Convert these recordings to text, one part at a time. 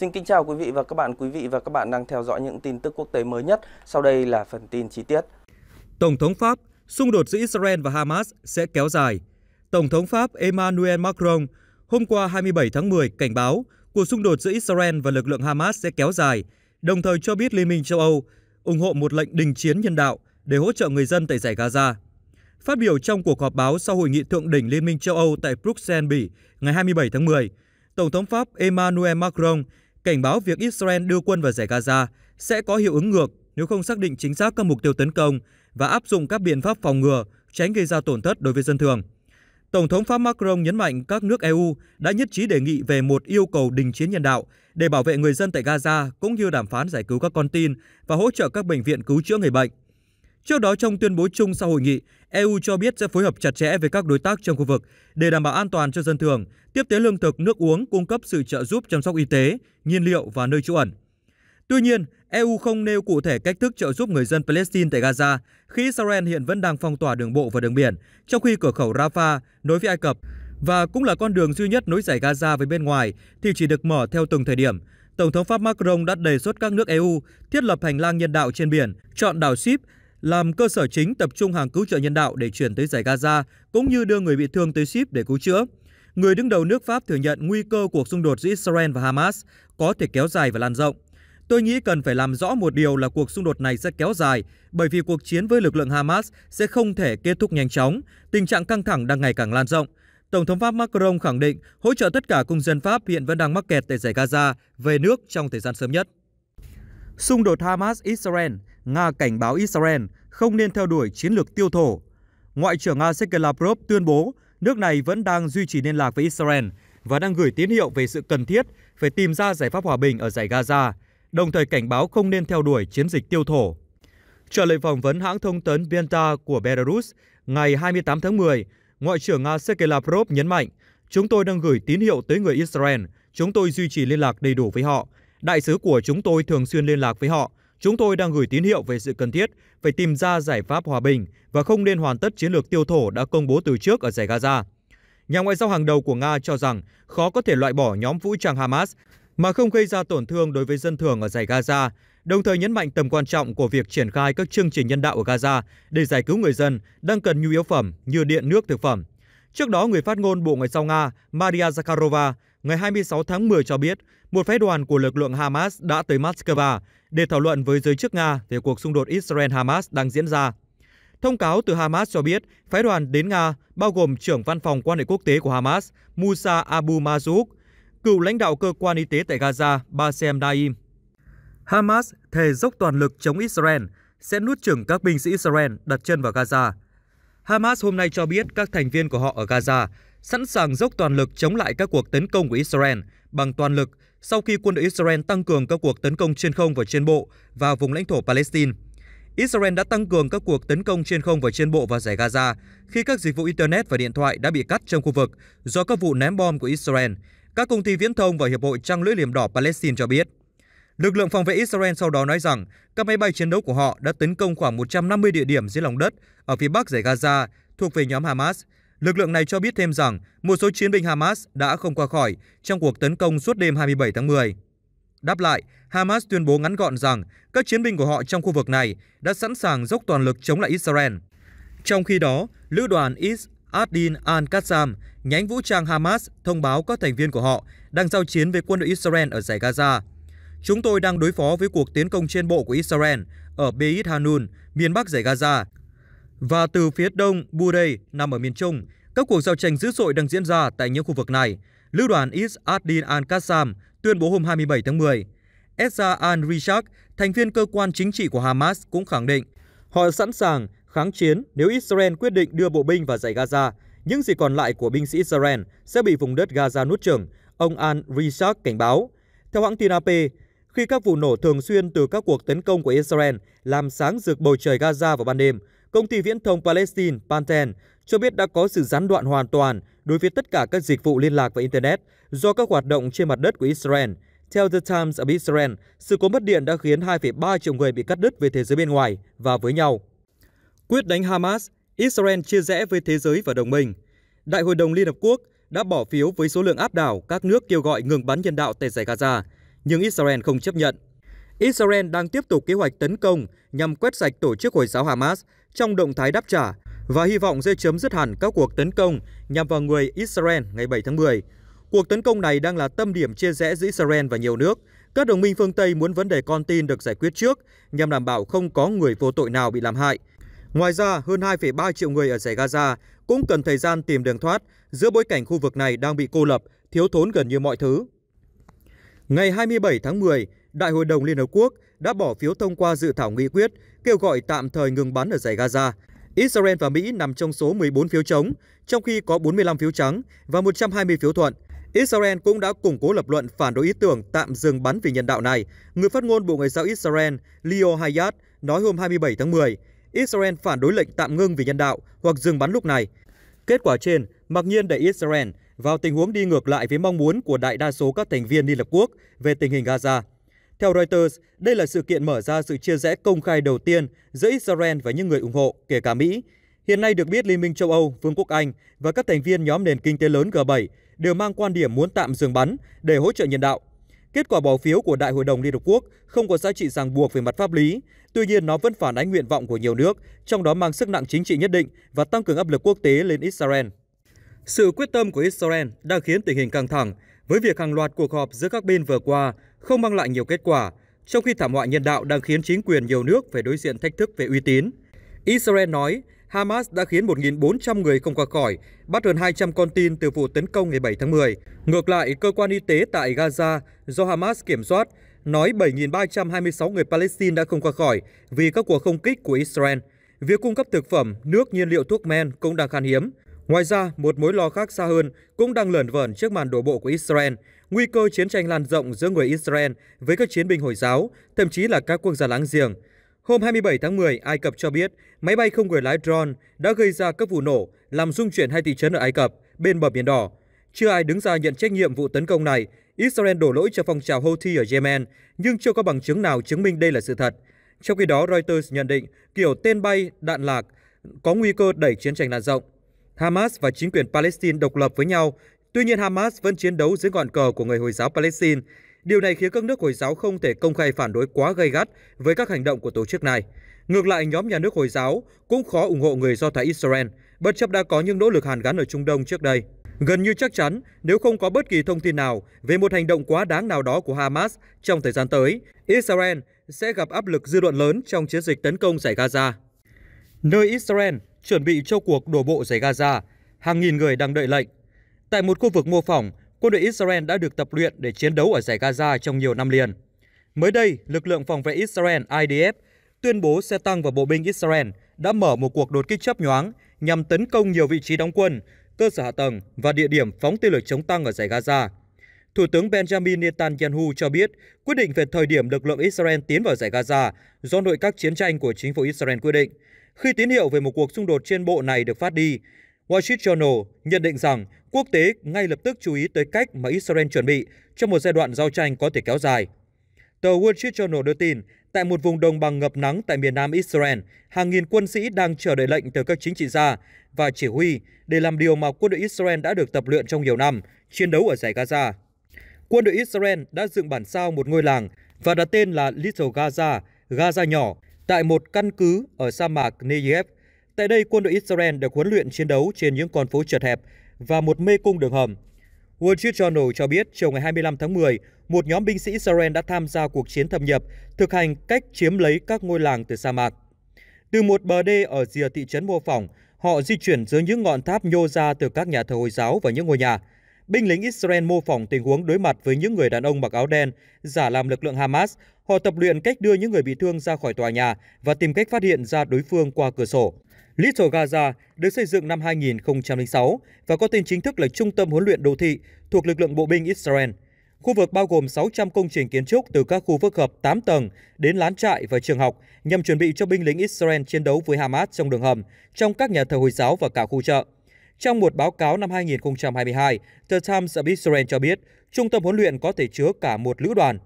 Xin kính chào quý vị và các bạn. Quý vị và các bạn đang theo dõi những tin tức quốc tế mới nhất. Sau đây là phần tin chi tiết. Tổng thống Pháp, xung đột giữa Israel và Hamas sẽ kéo dài. Tổng thống Pháp Emmanuel Macron hôm qua 27 tháng 10 cảnh báo cuộc xung đột giữa Israel và lực lượng Hamas sẽ kéo dài, đồng thời cho biết Liên minh châu Âu ủng hộ một lệnh đình chiến nhân đạo để hỗ trợ người dân tại giải Gaza. Phát biểu trong cuộc họp báo sau hội nghị thượng đỉnh Liên minh châu Âu tại Bruxelles, Bỉ ngày 27 tháng 10, Tổng thống Pháp Emmanuel Macron cảnh báo việc Israel đưa quân vào giải Gaza sẽ có hiệu ứng ngược nếu không xác định chính xác các mục tiêu tấn công và áp dụng các biện pháp phòng ngừa, tránh gây ra tổn thất đối với dân thường. Tổng thống Pháp Macron nhấn mạnh các nước EU đã nhất trí đề nghị về một yêu cầu đình chiến nhân đạo để bảo vệ người dân tại Gaza cũng như đàm phán giải cứu các con tin và hỗ trợ các bệnh viện cứu chữa người bệnh. Trước đó trong tuyên bố chung sau hội nghị, EU cho biết sẽ phối hợp chặt chẽ với các đối tác trong khu vực để đảm bảo an toàn cho dân thường, tiếp tế lương thực, nước uống, cung cấp sự trợ giúp chăm sóc y tế, nhiên liệu và nơi trú ẩn. Tuy nhiên, EU không nêu cụ thể cách thức trợ giúp người dân Palestine tại Gaza khi Israel hiện vẫn đang phong tỏa đường bộ và đường biển, trong khi cửa khẩu Rafah nối với Ai Cập và cũng là con đường duy nhất nối giải Gaza với bên ngoài thì chỉ được mở theo từng thời điểm. Tổng thống Pháp Macron đã đề xuất các nước EU thiết lập hành lang nhân đạo trên biển, chọn đảo Ship làm cơ sở chính tập trung hàng cứu trợ nhân đạo để chuyển tới giải Gaza, cũng như đưa người bị thương tới ship để cứu chữa. Người đứng đầu nước Pháp thừa nhận nguy cơ cuộc xung đột giữa Israel và Hamas có thể kéo dài và lan rộng. Tôi nghĩ cần phải làm rõ một điều là cuộc xung đột này sẽ kéo dài, bởi vì cuộc chiến với lực lượng Hamas sẽ không thể kết thúc nhanh chóng, tình trạng căng thẳng đang ngày càng lan rộng. Tổng thống Pháp Macron khẳng định hỗ trợ tất cả công dân Pháp hiện vẫn đang mắc kẹt tại giải Gaza về nước trong thời gian sớm nhất. Xung đột Hamas-Israel Nga cảnh báo Israel không nên theo đuổi chiến lược tiêu thổ. Ngoại trưởng Nga Sergei Lavrov tuyên bố nước này vẫn đang duy trì liên lạc với Israel và đang gửi tín hiệu về sự cần thiết phải tìm ra giải pháp hòa bình ở giải Gaza, đồng thời cảnh báo không nên theo đuổi chiến dịch tiêu thổ. Trả lời phỏng vấn hãng thông tấn Venta của Belarus ngày 28 tháng 10, Ngoại trưởng Nga Sergei Lavrov nhấn mạnh, chúng tôi đang gửi tín hiệu tới người Israel, chúng tôi duy trì liên lạc đầy đủ với họ. Đại sứ của chúng tôi thường xuyên liên lạc với họ Chúng tôi đang gửi tín hiệu về sự cần thiết phải tìm ra giải pháp hòa bình và không nên hoàn tất chiến lược tiêu thổ đã công bố từ trước ở giải Gaza. Nhà ngoại giao hàng đầu của Nga cho rằng khó có thể loại bỏ nhóm vũ trang Hamas mà không gây ra tổn thương đối với dân thường ở giải Gaza, đồng thời nhấn mạnh tầm quan trọng của việc triển khai các chương trình nhân đạo ở Gaza để giải cứu người dân đang cần nhu yếu phẩm như điện, nước, thực phẩm. Trước đó, người phát ngôn Bộ Ngoại giao Nga Maria Zakharova ngày 26 tháng 10 cho biết một phái đoàn của lực lượng Hamas đã tới Moscow để thảo luận với giới chức Nga về cuộc xung đột Israel-Hamas đang diễn ra. Thông cáo từ Hamas cho biết phái đoàn đến Nga bao gồm trưởng văn phòng quan hệ quốc tế của Hamas Musa Abu Mazouk, cựu lãnh đạo cơ quan y tế tại Gaza Basem Da'im. Hamas thề dốc toàn lực chống Israel, sẽ nuốt chửng các binh sĩ Israel đặt chân vào Gaza. Hamas hôm nay cho biết các thành viên của họ ở Gaza sẵn sàng dốc toàn lực chống lại các cuộc tấn công của Israel bằng toàn lực sau khi quân đội Israel tăng cường các cuộc tấn công trên không và trên bộ vào vùng lãnh thổ Palestine. Israel đã tăng cường các cuộc tấn công trên không và trên bộ vào giải Gaza khi các dịch vụ Internet và điện thoại đã bị cắt trong khu vực do các vụ ném bom của Israel, các công ty viễn thông và Hiệp hội Trăng lưỡi liềm đỏ Palestine cho biết. Lực lượng phòng vệ Israel sau đó nói rằng các máy bay chiến đấu của họ đã tấn công khoảng 150 địa điểm dưới lòng đất ở phía bắc giải Gaza thuộc về nhóm Hamas – Lực lượng này cho biết thêm rằng một số chiến binh Hamas đã không qua khỏi trong cuộc tấn công suốt đêm 27 tháng 10. Đáp lại, Hamas tuyên bố ngắn gọn rằng các chiến binh của họ trong khu vực này đã sẵn sàng dốc toàn lực chống lại Israel. Trong khi đó, lữ đoàn Is Adin al-Qassam, nhánh vũ trang Hamas thông báo các thành viên của họ đang giao chiến với quân đội Israel ở giải Gaza. Chúng tôi đang đối phó với cuộc tiến công trên bộ của Israel ở Beit Hanun, miền bắc giải Gaza. Và từ phía đông Burey nằm ở miền Trung, các cuộc giao tranh dữ dội đang diễn ra tại những khu vực này. Lữ đoàn Is Adin al-Qassam tuyên bố hôm 27 tháng 10. Ezra al-Rishak, thành viên cơ quan chính trị của Hamas, cũng khẳng định họ sẵn sàng kháng chiến nếu Israel quyết định đưa bộ binh vào giải Gaza. Những gì còn lại của binh sĩ Israel sẽ bị vùng đất Gaza nuốt chửng, ông al-Rishak cảnh báo. Theo hãng tin AP, khi các vụ nổ thường xuyên từ các cuộc tấn công của Israel làm sáng rực bầu trời Gaza vào ban đêm, công ty viễn thông Palestine Panten cho biết đã có sự gián đoạn hoàn toàn đối với tất cả các dịch vụ liên lạc và Internet do các hoạt động trên mặt đất của Israel. Theo The Times of Israel, sự cố mất điện đã khiến 2,3 triệu người bị cắt đứt với thế giới bên ngoài và với nhau. Quyết đánh Hamas, Israel chia rẽ với thế giới và đồng minh. Đại hội đồng Liên Hợp Quốc đã bỏ phiếu với số lượng áp đảo các nước kêu gọi ngừng bắn nhân đạo tại giải Gaza, nhưng Israel không chấp nhận Israel đang tiếp tục kế hoạch tấn công nhằm quét sạch tổ chức Hồi giáo Hamas trong động thái đáp trả và hy vọng sẽ chấm dứt hẳn các cuộc tấn công nhằm vào người Israel ngày 7 tháng 10. Cuộc tấn công này đang là tâm điểm chia rẽ giữa Israel và nhiều nước. Các đồng minh phương Tây muốn vấn đề con tin được giải quyết trước nhằm đảm bảo không có người vô tội nào bị làm hại. Ngoài ra, hơn 2,3 triệu người ở giải Gaza cũng cần thời gian tìm đường thoát giữa bối cảnh khu vực này đang bị cô lập, thiếu thốn gần như mọi thứ. Ngày 27 tháng 10, Đại hội đồng Liên Hợp Quốc đã bỏ phiếu thông qua dự thảo nghị quyết kêu gọi tạm thời ngừng bắn ở giải Gaza. Israel và Mỹ nằm trong số 14 phiếu chống, trong khi có 45 phiếu trắng và 120 phiếu thuận. Israel cũng đã củng cố lập luận phản đối ý tưởng tạm dừng bắn vì nhân đạo này. Người phát ngôn Bộ Ngoại giao Israel Leo Hayat nói hôm 27 tháng 10, Israel phản đối lệnh tạm ngưng vì nhân đạo hoặc dừng bắn lúc này. Kết quả trên mặc nhiên đẩy Israel vào tình huống đi ngược lại với mong muốn của đại đa số các thành viên Liên Hợp Quốc về tình hình Gaza. Theo Reuters, đây là sự kiện mở ra sự chia rẽ công khai đầu tiên giữa Israel và những người ủng hộ, kể cả Mỹ. Hiện nay được biết Liên minh châu Âu, Vương quốc Anh và các thành viên nhóm nền kinh tế lớn G7 đều mang quan điểm muốn tạm dừng bắn để hỗ trợ nhân đạo. Kết quả bỏ phiếu của Đại hội đồng Liên Hợp Quốc không có giá trị ràng buộc về mặt pháp lý, tuy nhiên nó vẫn phản ánh nguyện vọng của nhiều nước, trong đó mang sức nặng chính trị nhất định và tăng cường áp lực quốc tế lên Israel. Sự quyết tâm của Israel đang khiến tình hình căng thẳng, với việc hàng loạt cuộc họp giữa các bên vừa qua không mang lại nhiều kết quả, trong khi thảm họa nhân đạo đang khiến chính quyền nhiều nước phải đối diện thách thức về uy tín. Israel nói Hamas đã khiến 1.400 người không qua khỏi, bắt hơn 200 con tin từ vụ tấn công ngày 7 tháng 10. Ngược lại, cơ quan y tế tại Gaza do Hamas kiểm soát nói 7.326 người Palestine đã không qua khỏi vì các cuộc không kích của Israel. Việc cung cấp thực phẩm, nước, nhiên liệu thuốc men cũng đang khan hiếm. Ngoài ra, một mối lo khác xa hơn cũng đang lởn vởn trước màn đổ bộ của Israel nguy cơ chiến tranh lan rộng giữa người Israel với các chiến binh Hồi giáo, thậm chí là các quốc gia láng giềng. Hôm 27 tháng 10, Ai Cập cho biết máy bay không người lái drone đã gây ra các vụ nổ, làm rung chuyển hai thị trấn ở Ai Cập, bên bờ Biển Đỏ. Chưa ai đứng ra nhận trách nhiệm vụ tấn công này. Israel đổ lỗi cho phong trào Houthi ở Yemen, nhưng chưa có bằng chứng nào chứng minh đây là sự thật. Trong khi đó, Reuters nhận định kiểu tên bay, đạn lạc có nguy cơ đẩy chiến tranh lan rộng. Hamas và chính quyền Palestine độc lập với nhau Tuy nhiên, Hamas vẫn chiến đấu dưới ngọn cờ của người Hồi giáo Palestine. Điều này khiến các nước Hồi giáo không thể công khai phản đối quá gay gắt với các hành động của tổ chức này. Ngược lại, nhóm nhà nước Hồi giáo cũng khó ủng hộ người Do Thái Israel, bất chấp đã có những nỗ lực hàn gắn ở Trung Đông trước đây. Gần như chắc chắn, nếu không có bất kỳ thông tin nào về một hành động quá đáng nào đó của Hamas trong thời gian tới, Israel sẽ gặp áp lực dư luận lớn trong chiến dịch tấn công giải Gaza. Nơi Israel chuẩn bị cho cuộc đổ bộ giải Gaza, hàng nghìn người đang đợi lệnh Tại một khu vực mô phỏng, quân đội Israel đã được tập luyện để chiến đấu ở giải Gaza trong nhiều năm liền. Mới đây, lực lượng phòng vệ Israel IDF tuyên bố xe tăng và bộ binh Israel đã mở một cuộc đột kích chấp nhoáng nhằm tấn công nhiều vị trí đóng quân, cơ sở hạ tầng và địa điểm phóng tên lửa chống tăng ở giải Gaza. Thủ tướng Benjamin Netanyahu cho biết quyết định về thời điểm lực lượng Israel tiến vào giải Gaza do nội các chiến tranh của chính phủ Israel quyết định. Khi tín hiệu về một cuộc xung đột trên bộ này được phát đi, Wall Street Journal nhận định rằng quốc tế ngay lập tức chú ý tới cách mà Israel chuẩn bị cho một giai đoạn giao tranh có thể kéo dài. Tờ Wall Street Journal đưa tin, tại một vùng đồng bằng ngập nắng tại miền nam Israel, hàng nghìn quân sĩ đang chờ đợi lệnh từ các chính trị gia và chỉ huy để làm điều mà quân đội Israel đã được tập luyện trong nhiều năm, chiến đấu ở giải Gaza. Quân đội Israel đã dựng bản sao một ngôi làng và đặt tên là Little Gaza, Gaza nhỏ, tại một căn cứ ở sa mạc Negev, Tại đây, quân đội Israel được huấn luyện chiến đấu trên những con phố chật hẹp và một mê cung đường hầm. Wall Street Journal cho biết chiều ngày 25 tháng 10, một nhóm binh sĩ Israel đã tham gia cuộc chiến thâm nhập, thực hành cách chiếm lấy các ngôi làng từ sa mạc. Từ một bờ đê ở rìa thị trấn mô phỏng, họ di chuyển dưới những ngọn tháp nhô ra từ các nhà thờ Hồi giáo và những ngôi nhà. Binh lính Israel mô phỏng tình huống đối mặt với những người đàn ông mặc áo đen, giả làm lực lượng Hamas. Họ tập luyện cách đưa những người bị thương ra khỏi tòa nhà và tìm cách phát hiện ra đối phương qua cửa sổ. Little Gaza được xây dựng năm 2006 và có tên chính thức là Trung tâm huấn luyện đô thị thuộc lực lượng bộ binh Israel. Khu vực bao gồm 600 công trình kiến trúc từ các khu phức hợp 8 tầng đến lán trại và trường học nhằm chuẩn bị cho binh lính Israel chiến đấu với Hamas trong đường hầm, trong các nhà thờ Hồi giáo và cả khu chợ. Trong một báo cáo năm 2022, The Times of Israel cho biết trung tâm huấn luyện có thể chứa cả một lữ đoàn.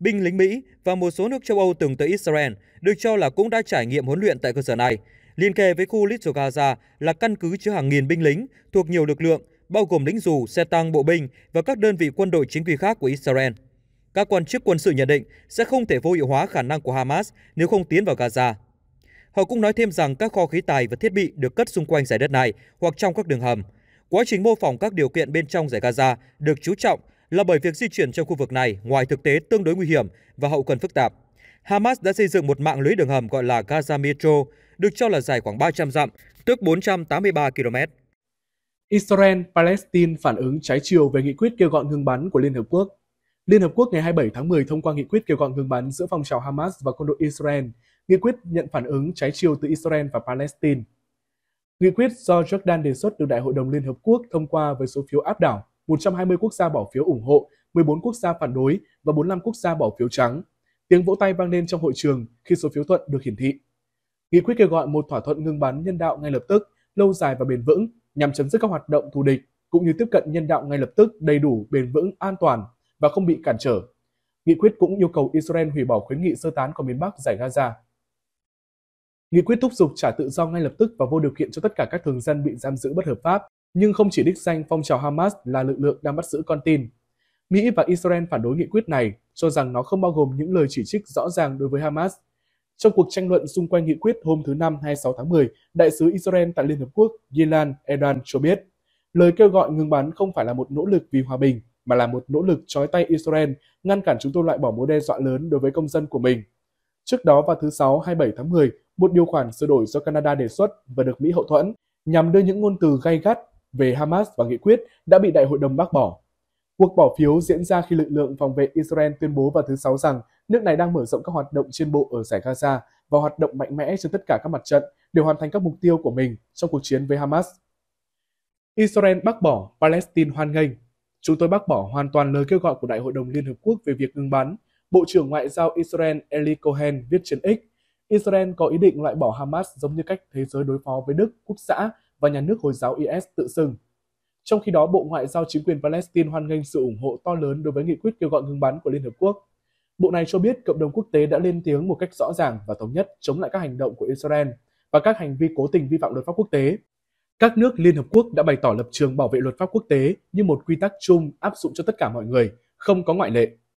Binh lính Mỹ và một số nước châu Âu từng tới Israel được cho là cũng đã trải nghiệm huấn luyện tại cơ sở này. Liên kề với khu Little Gaza là căn cứ chứa hàng nghìn binh lính thuộc nhiều lực lượng, bao gồm lính dù, xe tăng, bộ binh và các đơn vị quân đội chính quy khác của Israel. Các quan chức quân sự nhận định sẽ không thể vô hiệu hóa khả năng của Hamas nếu không tiến vào Gaza. Họ cũng nói thêm rằng các kho khí tài và thiết bị được cất xung quanh giải đất này hoặc trong các đường hầm. Quá trình mô phỏng các điều kiện bên trong giải Gaza được chú trọng là bởi việc di chuyển trong khu vực này ngoài thực tế tương đối nguy hiểm và hậu cần phức tạp. Hamas đã xây dựng một mạng lưới đường hầm gọi là Gaza Metro, được cho là dài khoảng 300 dặm, tức 483 km. Israel, Palestine phản ứng trái chiều về nghị quyết kêu gọi ngừng bắn của Liên Hợp Quốc. Liên Hợp Quốc ngày 27 tháng 10 thông qua nghị quyết kêu gọi ngừng bắn giữa phong trào Hamas và quân đội Israel. Nghị quyết nhận phản ứng trái chiều từ Israel và Palestine. Nghị quyết do Jordan đề xuất được Đại hội đồng Liên Hợp Quốc thông qua với số phiếu áp đảo 120 quốc gia bỏ phiếu ủng hộ, 14 quốc gia phản đối và 45 quốc gia bỏ phiếu trắng. Tiếng vỗ tay vang lên trong hội trường khi số phiếu thuận được hiển thị. Nghị quyết kêu gọi một thỏa thuận ngừng bắn nhân đạo ngay lập tức, lâu dài và bền vững nhằm chấm dứt các hoạt động thù địch cũng như tiếp cận nhân đạo ngay lập tức đầy đủ, bền vững, an toàn và không bị cản trở. Nghị quyết cũng yêu cầu Israel hủy bỏ khuyến nghị sơ tán của miền Bắc giải Gaza. Nghị quyết thúc giục trả tự do ngay lập tức và vô điều kiện cho tất cả các thường dân bị giam giữ bất hợp pháp, nhưng không chỉ đích danh phong trào Hamas là lực lượng đang bắt giữ con tin. Mỹ và Israel phản đối nghị quyết này, cho rằng nó không bao gồm những lời chỉ trích rõ ràng đối với Hamas, trong cuộc tranh luận xung quanh nghị quyết hôm thứ Năm 26 tháng 10, Đại sứ Israel tại Liên Hợp Quốc Yilan Edan cho biết, lời kêu gọi ngừng bắn không phải là một nỗ lực vì hòa bình, mà là một nỗ lực trói tay Israel ngăn cản chúng tôi loại bỏ mối đe dọa lớn đối với công dân của mình. Trước đó vào thứ Sáu 27 tháng 10, một điều khoản sửa đổi do Canada đề xuất và được Mỹ hậu thuẫn nhằm đưa những ngôn từ gay gắt về Hamas và nghị quyết đã bị Đại hội đồng bác bỏ Cuộc bỏ phiếu diễn ra khi lực lượng phòng vệ Israel tuyên bố vào thứ Sáu rằng nước này đang mở rộng các hoạt động trên bộ ở giải Gaza và hoạt động mạnh mẽ trên tất cả các mặt trận để hoàn thành các mục tiêu của mình trong cuộc chiến với Hamas. Israel bác bỏ, Palestine hoan nghênh. Chúng tôi bác bỏ hoàn toàn lời kêu gọi của Đại hội đồng Liên Hợp Quốc về việc ngừng bắn. Bộ trưởng Ngoại giao Israel Eli Cohen viết trên X, Israel có ý định loại bỏ Hamas giống như cách thế giới đối phó với Đức, quốc xã và nhà nước Hồi giáo IS tự xưng. Trong khi đó, Bộ Ngoại giao chính quyền Palestine hoan nghênh sự ủng hộ to lớn đối với nghị quyết kêu gọi ngừng bắn của Liên Hợp Quốc. Bộ này cho biết cộng đồng quốc tế đã lên tiếng một cách rõ ràng và thống nhất chống lại các hành động của Israel và các hành vi cố tình vi phạm luật pháp quốc tế. Các nước Liên Hợp Quốc đã bày tỏ lập trường bảo vệ luật pháp quốc tế như một quy tắc chung áp dụng cho tất cả mọi người, không có ngoại lệ.